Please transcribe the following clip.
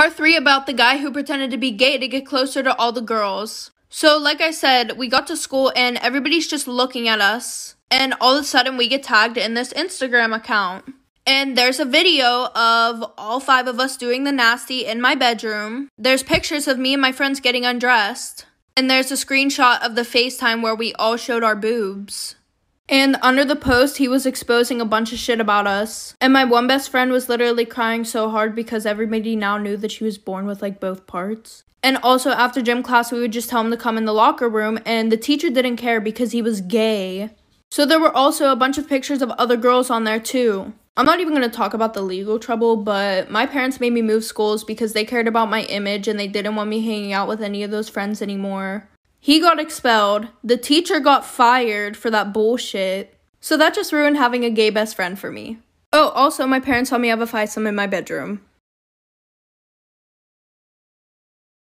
Part 3 about the guy who pretended to be gay to get closer to all the girls. So, like I said, we got to school and everybody's just looking at us. And all of a sudden, we get tagged in this Instagram account. And there's a video of all five of us doing the nasty in my bedroom. There's pictures of me and my friends getting undressed. And there's a screenshot of the FaceTime where we all showed our boobs. And under the post, he was exposing a bunch of shit about us. And my one best friend was literally crying so hard because everybody now knew that she was born with like both parts. And also, after gym class, we would just tell him to come in the locker room, and the teacher didn't care because he was gay. So there were also a bunch of pictures of other girls on there too. I'm not even going to talk about the legal trouble, but my parents made me move schools because they cared about my image and they didn't want me hanging out with any of those friends anymore. He got expelled. The teacher got fired for that bullshit. So that just ruined having a gay best friend for me. Oh, also, my parents saw me have a some in my bedroom.